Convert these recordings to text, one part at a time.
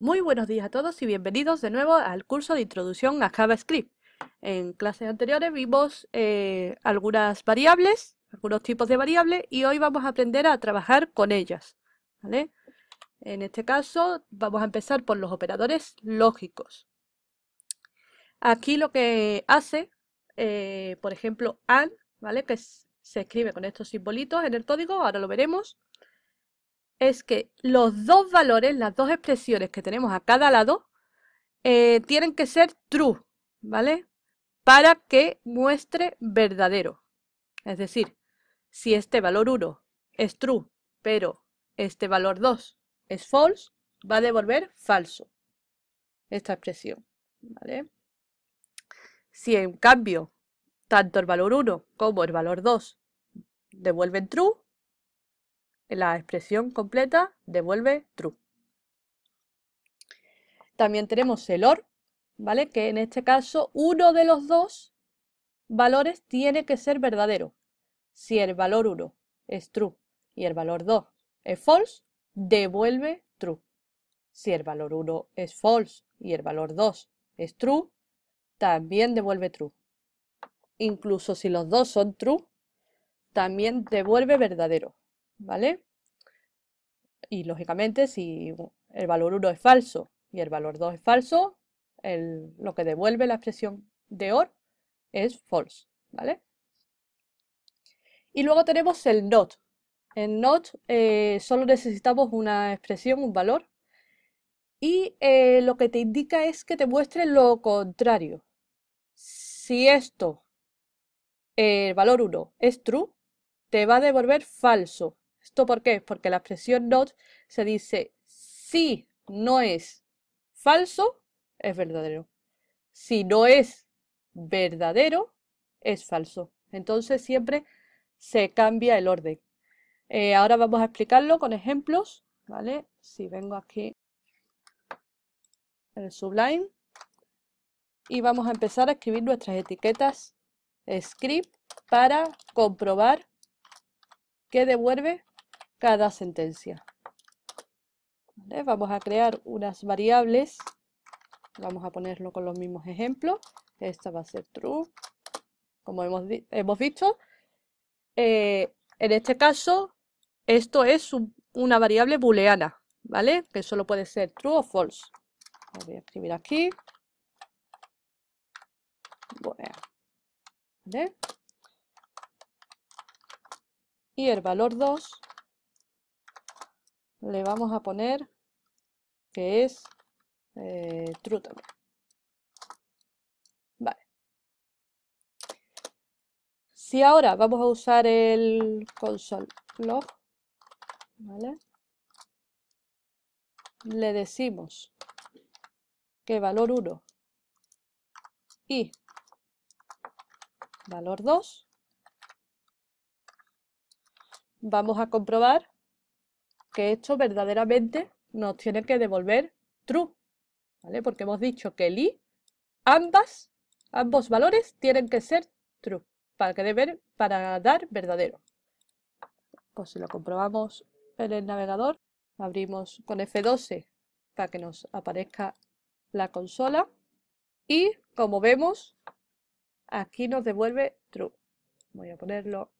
Muy buenos días a todos y bienvenidos de nuevo al curso de introducción a JavaScript. En clases anteriores vimos eh, algunas variables, algunos tipos de variables y hoy vamos a aprender a trabajar con ellas. En este caso vamos a empezar por los operadores lógicos. Aquí lo que hace, eh, por ejemplo, AND, ¿vale? que se escribe con estos simbolitos en el código, ahora lo veremos es que los dos valores, las dos expresiones que tenemos a cada lado, eh, tienen que ser true, ¿vale? Para que muestre verdadero. Es decir, si este valor 1 es true, pero este valor 2 es false, va a devolver falso esta expresión, ¿vale? Si en cambio tanto el valor 1 como el valor 2 devuelven true, la expresión completa devuelve true. También tenemos el OR, ¿vale? Que en este caso uno de los dos valores tiene que ser verdadero. Si el valor 1 es true y el valor 2 es false, devuelve true. Si el valor 1 es false y el valor 2 es true, también devuelve true. Incluso si los dos son true, también devuelve verdadero. ¿vale? Y lógicamente si el valor 1 es falso y el valor 2 es falso, lo que devuelve la expresión de OR es false, ¿vale? Y luego tenemos el not. En not eh, solo necesitamos una expresión, un valor, y eh, lo que te indica es que te muestre lo contrario. Si esto, el valor 1, es true, te va a devolver falso por qué? Porque la expresión not se dice si no es falso, es verdadero. Si no es verdadero, es falso. Entonces siempre se cambia el orden. Eh, ahora vamos a explicarlo con ejemplos, ¿vale? Si vengo aquí en el Sublime y vamos a empezar a escribir nuestras etiquetas script para comprobar que devuelve cada sentencia. Vamos a crear unas variables. Vamos a ponerlo con los mismos ejemplos. Esta va a ser true, como hemos, visto. Eh, en este caso, esto es una variable booleana, ¿vale? Que solo puede ser true o false. voy a escribir aquí. Bueno. Y el valor 2 le vamos a poner que es eh, true Vale. Si ahora vamos a usar el console log, ¿vale? le decimos que valor 1 y valor 2, vamos a comprobar que esto verdaderamente nos tiene que devolver true, ¿vale? Porque hemos dicho que el i, ambas, ambos valores tienen que ser true para, que deber, para dar verdadero. Pues si lo comprobamos en el navegador, abrimos con F12 para que nos aparezca la consola y como vemos aquí nos devuelve true. Voy a ponerlo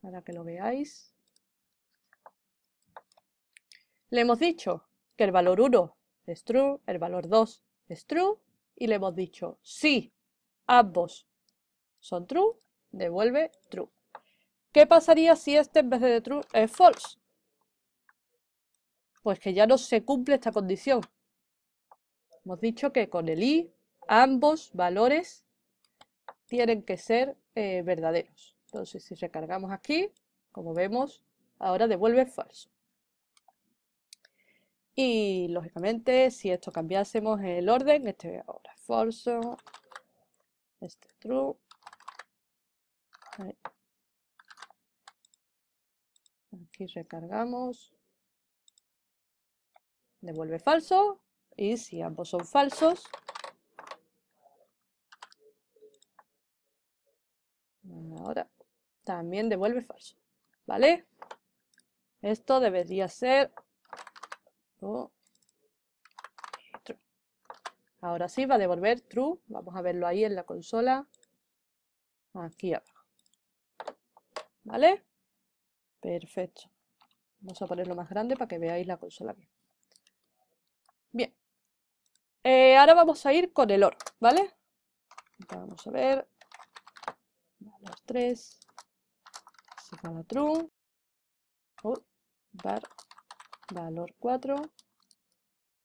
para que lo veáis. Le hemos dicho que el valor 1 es true, el valor 2 es true y le hemos dicho si ambos son true, devuelve true. ¿Qué pasaría si este en vez de true es false? Pues que ya no se cumple esta condición. Hemos dicho que con el i ambos valores tienen que ser eh, verdaderos. Entonces si recargamos aquí, como vemos, ahora devuelve false. Y lógicamente, si esto cambiásemos el orden, este ahora es falso, este true. Aquí recargamos. Devuelve falso. Y si ambos son falsos, ahora también devuelve falso. ¿Vale? Esto debería ser Ahora sí, va a devolver true. Vamos a verlo ahí en la consola. Aquí abajo. ¿Vale? Perfecto. Vamos a ponerlo más grande para que veáis la consola bien. Bien. Eh, ahora vamos a ir con el oro, ¿vale? Vamos a ver. Valor 3. dar true. Oh, bar valor 4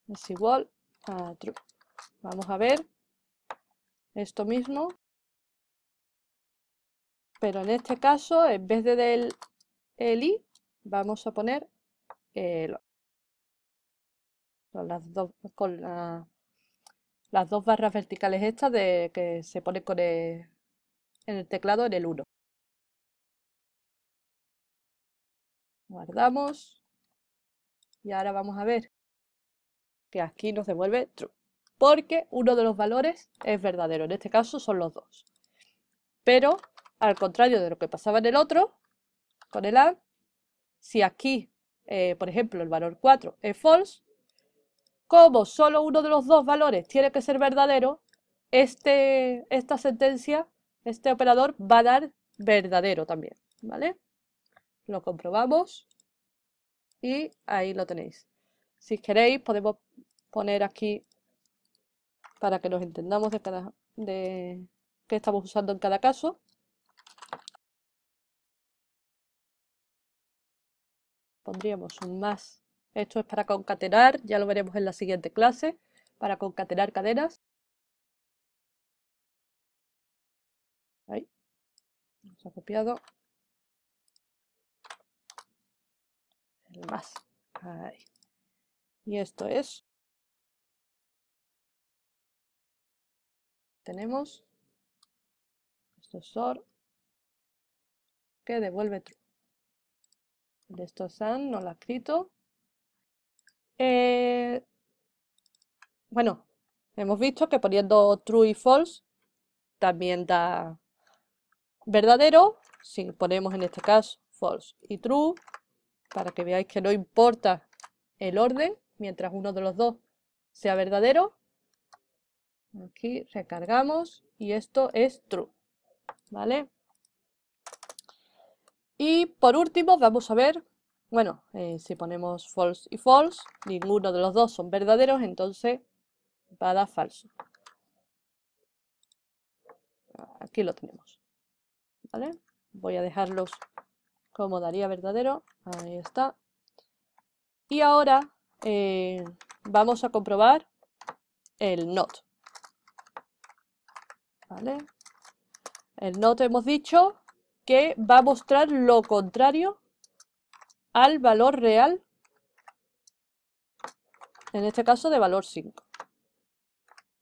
es igual a true. Vamos a ver esto mismo, pero en este caso, en vez de del el i, vamos a poner el las dos, las dos barras verticales estas de, que se pone con el, en el teclado en el 1. Guardamos. Y ahora vamos a ver que aquí nos devuelve true. Porque uno de los valores es verdadero. En este caso son los dos. Pero, al contrario de lo que pasaba en el otro, con el AND, si aquí, eh, por ejemplo, el valor 4 es false, como solo uno de los dos valores tiene que ser verdadero, este, esta sentencia, este operador va a dar verdadero también, ¿vale? Lo comprobamos y ahí lo tenéis. Si queréis podemos poner aquí para que nos entendamos de cada de qué estamos usando en cada caso. Pondríamos un más. Esto es para concatenar, ya lo veremos en la siguiente clase, para concatenar cadenas. Ahí. Nos ha copiado. más. Y esto es. Tenemos esto que devuelve true. De esto SAN no la escrito eh, bueno, hemos visto que poniendo true y false también da verdadero. Si ponemos en este caso false y true, para que veáis que no importa el orden, mientras uno de los dos sea verdadero. Aquí recargamos y esto es true, ¿vale? Y por último vamos a ver, bueno, eh, si ponemos false y false, ninguno de los dos son verdaderos, entonces va a dar falso. Aquí lo tenemos, ¿vale? Voy a dejarlos como Daría Verdadero. Ahí está. Y ahora eh, vamos a comprobar el not. ¿Vale? El not hemos dicho que va a mostrar lo contrario al valor real, en este caso de valor 5.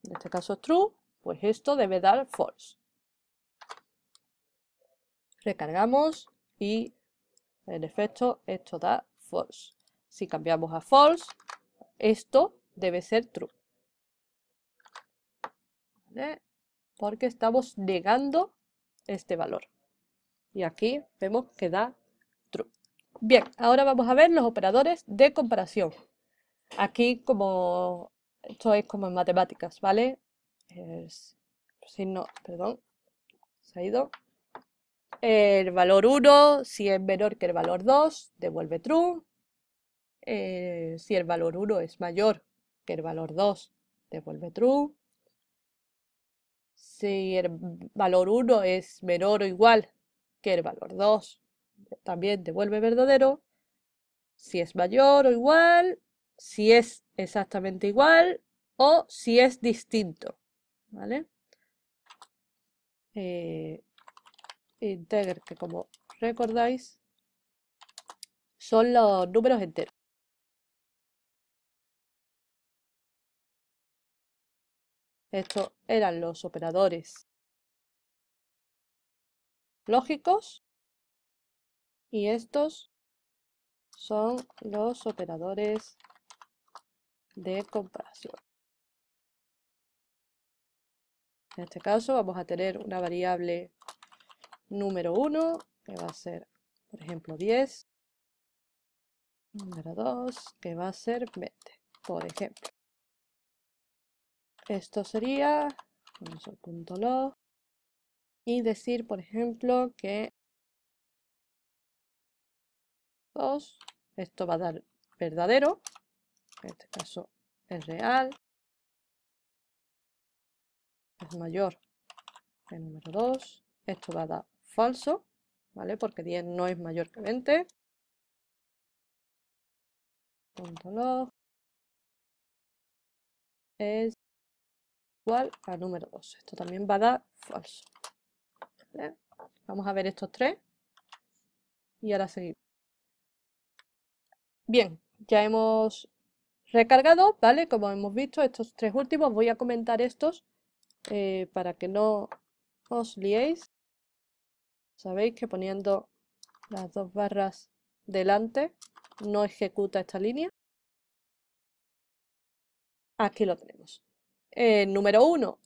En este caso es true, pues esto debe dar false. Recargamos y en efecto, esto da false. Si cambiamos a false, esto debe ser true. Porque estamos negando este valor. Y aquí vemos que da true. Bien, ahora vamos a ver los operadores de comparación. Aquí como esto es como en matemáticas, ¿vale? Es, signo, perdón, se ha ido. El valor 1, si es menor que el valor 2, eh, devuelve true. si el valor 1 es mayor que el valor 2, devuelve true. Si el valor 1 es menor o igual que el valor 2, también devuelve verdadero. Si es mayor o igual, si es exactamente igual o si es distinto. ¿Vale? Eh, integer, que como recordáis, son los números enteros. Estos eran los operadores lógicos y estos son los operadores de comparación. En este caso vamos a tener una variable número 1, que va a ser, por ejemplo, 10. Número 2, que va a ser 20, por ejemplo. Esto sería, vamos al punto log, y decir, por ejemplo, que 2, esto va a dar verdadero, en este caso es real, es mayor que el número 2, esto va a dar falso, ¿vale? Porque 10 no es mayor que 20. Punto log es igual al número 2. Esto también va a dar falso. Vamos a ver estos tres y ahora seguimos Bien, ya hemos recargado, ¿vale? Como hemos visto, estos tres últimos, voy a comentar estos eh, para que no os liéis. Sabéis que poniendo las dos barras delante no ejecuta esta línea. Aquí lo tenemos. El número 1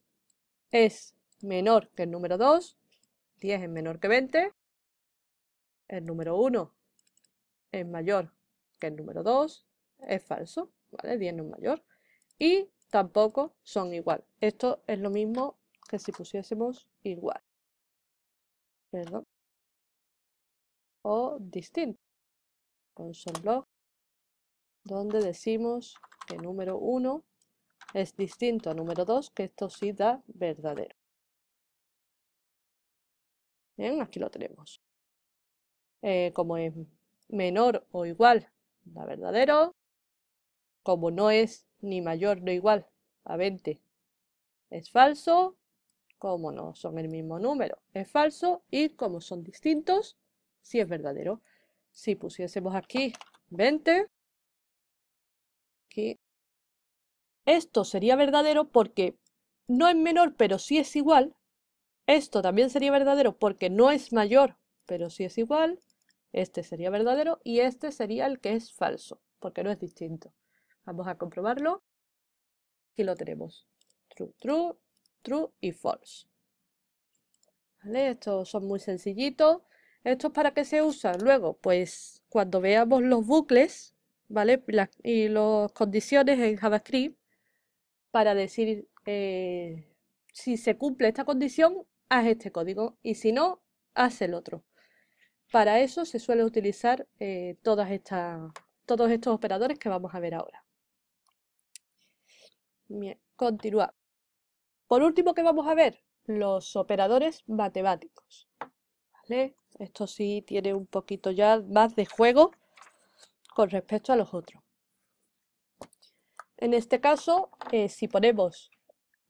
es menor que el número 2. 10 es menor que 20. El número 1 es mayor que el número 2. Es falso, ¿vale? 10 no es mayor. Y tampoco son igual. Esto es lo mismo que si pusiésemos igual. Perdón o distinto. Console blog donde decimos que número 1 es distinto a número 2, que esto sí da verdadero. Bien, aquí lo tenemos. Eh, como es menor o igual da verdadero, como no es ni mayor ni igual a 20 es falso, como no son el mismo número es falso y como son distintos si es verdadero. Pues, si pusiésemos aquí 20, aquí, esto sería verdadero porque no es menor, pero sí es igual. Esto también sería verdadero porque no es mayor, pero sí es igual. Este sería verdadero y este sería el que es falso, porque no es distinto. Vamos a comprobarlo. Aquí lo tenemos. True, true, true y false. Estos son muy sencillitos. ¿Esto para qué se usa? Luego, pues cuando veamos los bucles, y las condiciones en JavaScript para decir eh, si se cumple esta condición, haz este código y si no, haz el otro. Para eso se suele utilizar eh, todas todos estos operadores que vamos a ver ahora. Bien, continuamos. Por último, ¿qué vamos a ver? Los operadores matemáticos. Esto sí tiene un poquito ya más de juego con respecto a los otros. En este caso, eh, si ponemos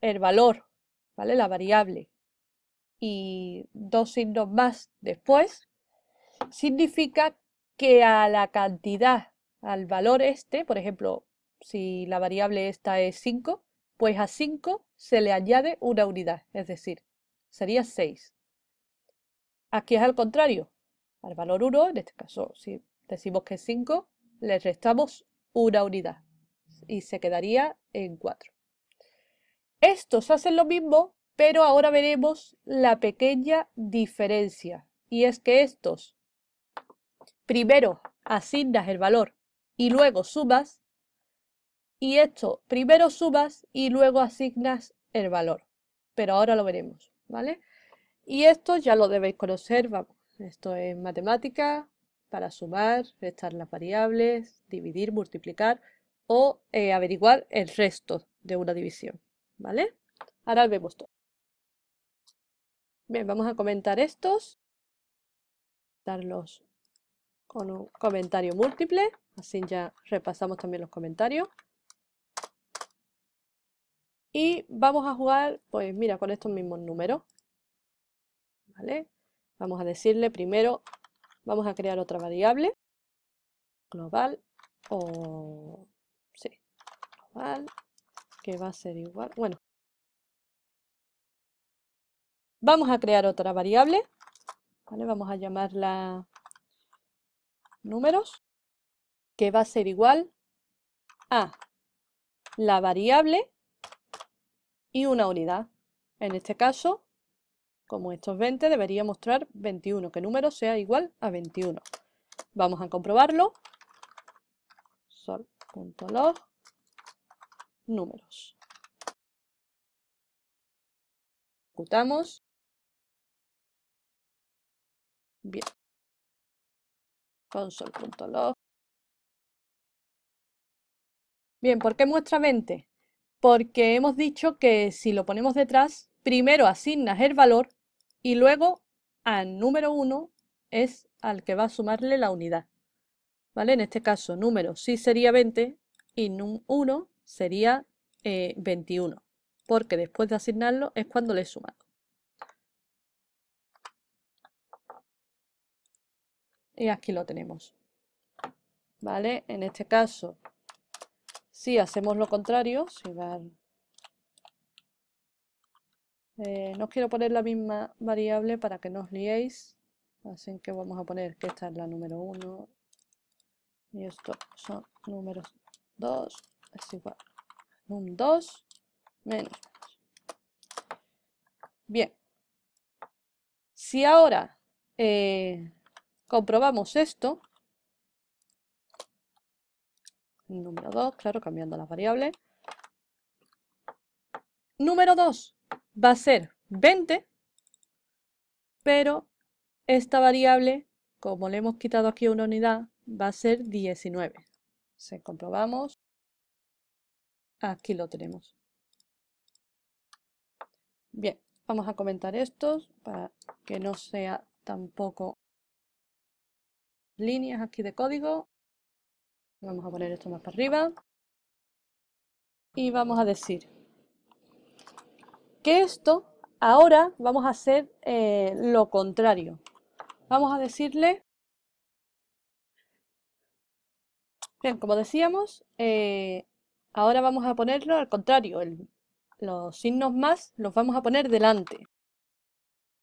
el valor, ¿vale? La variable y dos signos más después, significa que a la cantidad, al valor este, por ejemplo, si la variable esta es 5, pues a 5 se le añade una unidad, es decir, sería 6. Aquí es al contrario. Al valor 1, en este caso, si decimos que es 5, le restamos una unidad y se quedaría en 4. Estos hacen lo mismo, pero ahora veremos la pequeña diferencia. Y es que estos, primero asignas el valor y luego subas y esto, primero subas y luego asignas el valor. Pero ahora lo veremos, ¿vale? Y esto ya lo debéis conocer, vamos, esto es matemática para sumar, restar las variables, dividir, multiplicar o eh, averiguar el resto de una división, ¿vale? Ahora vemos todo. Bien, vamos a comentar estos, darlos con un comentario múltiple, así ya repasamos también los comentarios. Y vamos a jugar, pues mira, con estos mismos números. Vamos a decirle primero, vamos a crear otra variable, global o... sí, global, que va a ser igual, bueno. Vamos a crear otra variable, Vamos a llamarla números, que va a ser igual a la variable y una unidad. En este caso, como estos 20 debería mostrar 21, que número sea igual a 21. Vamos a comprobarlo. Sol.log números. Ejecutamos. Bien. sol.log. Bien, ¿por qué muestra 20? Porque hemos dicho que si lo ponemos detrás, primero asignas el valor y luego al número 1 es al que va a sumarle la unidad. ¿Vale? En este caso, número sí sería 20 y 1 sería 21, eh, porque después de asignarlo es cuando le he sumado. Y aquí lo tenemos. ¿Vale? En este caso, si hacemos lo contrario, si eh, no quiero poner la misma variable para que no os liéis. Así que vamos a poner que esta es la número 1 y estos son números 2. Es igual. num2 menos. Bien. Si ahora eh, comprobamos esto, número 2, claro, cambiando las variables. Número 2, va a ser 20, pero esta variable, como le hemos quitado aquí una unidad, va a ser 19. Se comprobamos. Aquí lo tenemos. Bien, vamos a comentar estos para que no sea tampoco líneas aquí de código. Vamos a poner esto más para arriba. Y vamos a decir esto, ahora vamos a hacer eh, lo contrario. Vamos a decirle... Bien, como decíamos, eh, ahora vamos a ponerlo al contrario. los signos más los vamos a poner delante.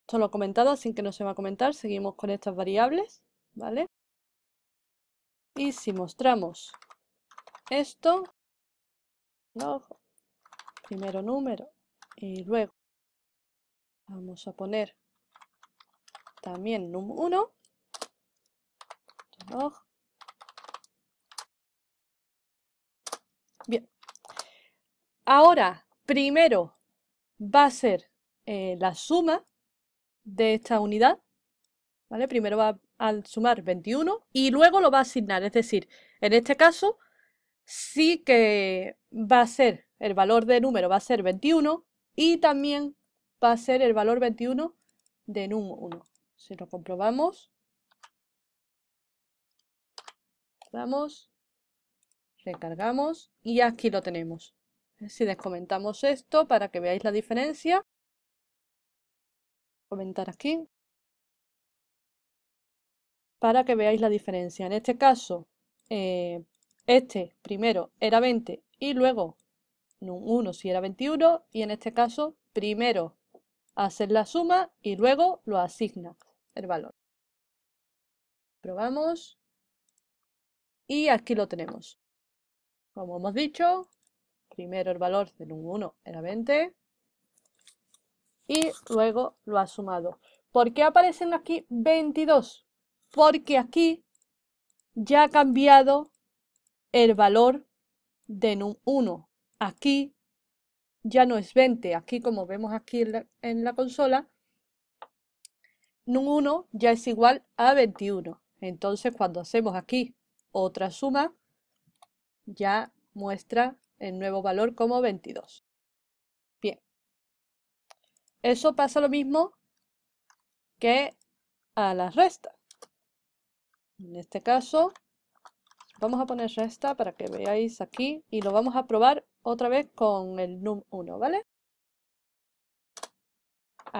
Esto lo he comentado, sin que no se va a comentar. Seguimos con estas variables, ¿vale? Y si mostramos esto, primero número, y eh, luego vamos a poner también num1, Bien. Ahora, primero va a ser eh, la suma de esta unidad, ¿vale? Primero va a sumar 21 y luego lo va a asignar, es decir, en este caso sí que va a ser, el valor de número va a ser 21 y también va a ser el valor 21 de num1. Si lo comprobamos, vamos, recargamos y aquí lo tenemos. Si descomentamos esto para que veáis la diferencia, comentar aquí, para que veáis la diferencia. En este caso, eh, este primero era 20 y luego 1 si era 21 y en este caso primero hacer la suma y luego lo asignas el valor. Probamos y aquí lo tenemos. Como hemos dicho, primero el valor de num 1 era 20 y luego lo ha sumado. ¿Por qué aparecen aquí 22? Porque aquí ya ha cambiado el valor de num 1. Aquí ya no es 20, aquí como vemos aquí en la, consola, num 1 ya es igual a 21. Entonces cuando hacemos aquí otra suma, ya muestra el nuevo valor como 22. Bien. Eso pasa lo mismo que a la resta. En este caso, vamos a poner resta para que veáis aquí y lo vamos a probar otra vez con el num1, ¿vale?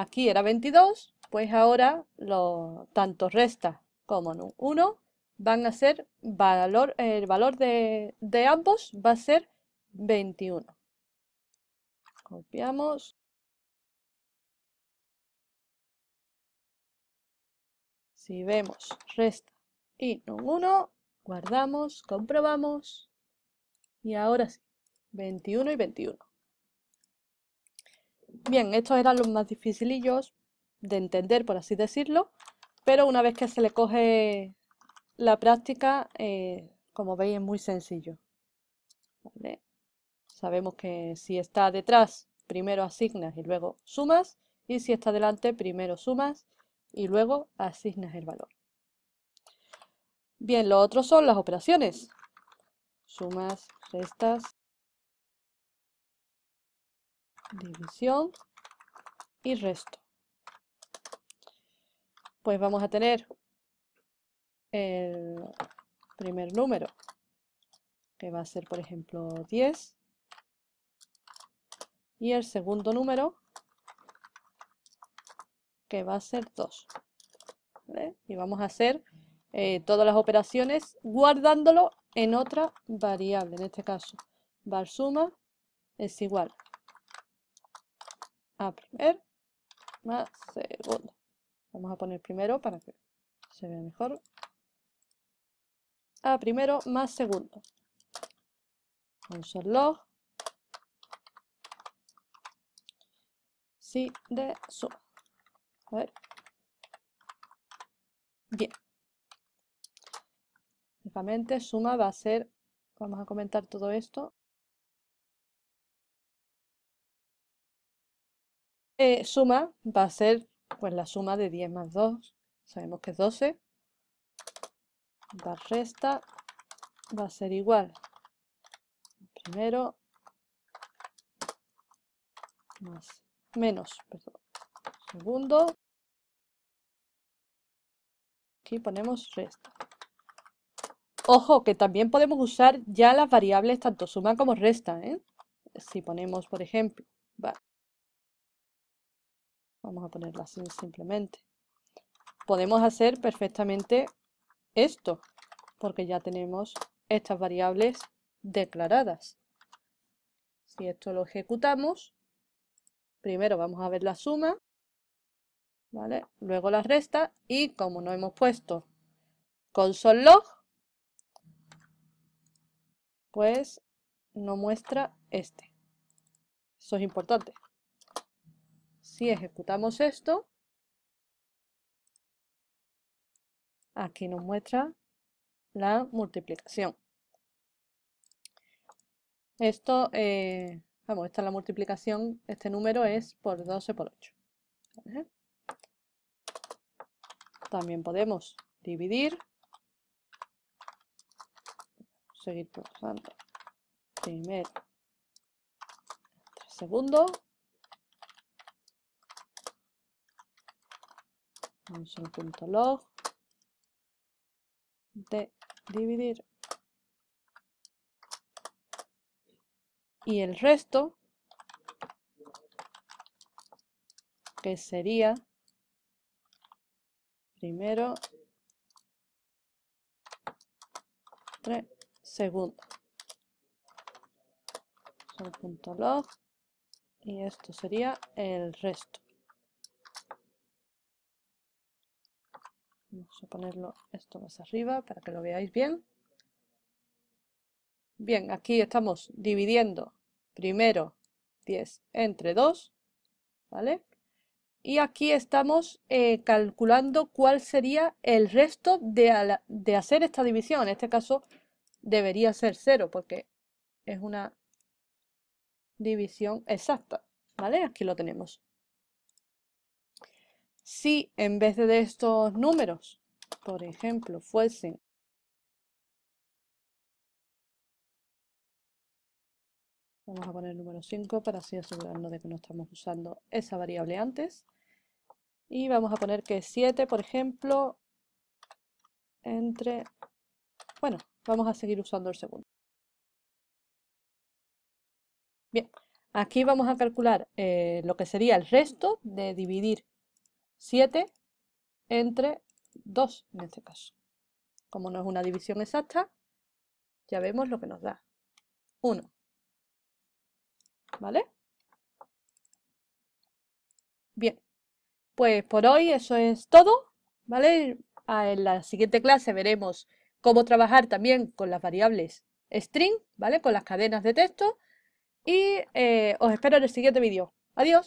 Aquí era 22, pues ahora lo tanto resta como num1 van a ser valor, el valor de, de ambos va a ser 21. Copiamos. Si vemos resta y num1, guardamos, comprobamos. Y ahora sí, 21 y 21. Bien, estos eran los más dificilillos de entender, por así decirlo, pero una vez que se le coge la práctica, eh, como veis, es muy sencillo. Sabemos que si está detrás, primero asignas y luego sumas, y si está delante, primero sumas y luego asignas el valor. Bien, lo otro son las operaciones. Sumas, restas, división y resto. Pues vamos a tener el primer número, que va a ser, por ejemplo, 10. Y el segundo número, que va a ser 2. Y vamos a hacer eh, todas las operaciones guardándolo en otra variable, en este caso, var suma es igual a primer más segundo. Vamos a poner primero para que se vea mejor. A primero más segundo. un log. Sí, de suma. A ver. Bien. básicamente suma va a ser... Vamos a comentar todo esto. Eh, suma va a ser pues, la suma de 10 más 2, sabemos que es 12, la resta va a ser igual primero más menos segundo aquí ponemos resta ojo que también podemos usar ya las variables tanto suma como resta ¿eh? si ponemos por ejemplo va, Vamos a ponerlo así simplemente. Podemos hacer perfectamente esto, porque ya tenemos estas variables declaradas. Si esto lo ejecutamos, primero vamos a ver la suma, ¿vale? luego la resta y como no hemos puesto console.log, log, pues no muestra este. Eso es importante si ejecutamos esto, aquí nos muestra la multiplicación. Esto, eh, vamos, esta es la multiplicación, este número es por 12 por 8. También podemos dividir, seguir pulsando primero, segundo, vamos punto log de dividir y el resto que sería primero tres segundo punto log y esto sería el resto Vamos a ponerlo esto más arriba para que lo veáis bien. Bien, aquí estamos dividiendo primero 10 entre 2, ¿vale? Y aquí estamos eh, calculando cuál sería el resto de, de hacer esta división. En este caso debería ser 0 porque es una división exacta, ¿vale? Aquí lo tenemos si en vez de estos números, por ejemplo, fuesen Vamos a poner el número 5 para así asegurarnos de que no estamos usando esa variable antes. Y vamos a poner que 7, por ejemplo, entre... Bueno, vamos a seguir usando el segundo. Bien, aquí vamos a calcular eh, lo que sería el resto de dividir 7 entre 2 en este caso. Como no es una división exacta, ya vemos lo que nos da. 1. ¿Vale? Bien. Pues por hoy eso es todo. ¿Vale? En la siguiente clase veremos cómo trabajar también con las variables string, ¿vale? Con las cadenas de texto. Y eh, os espero en el siguiente vídeo. Adiós.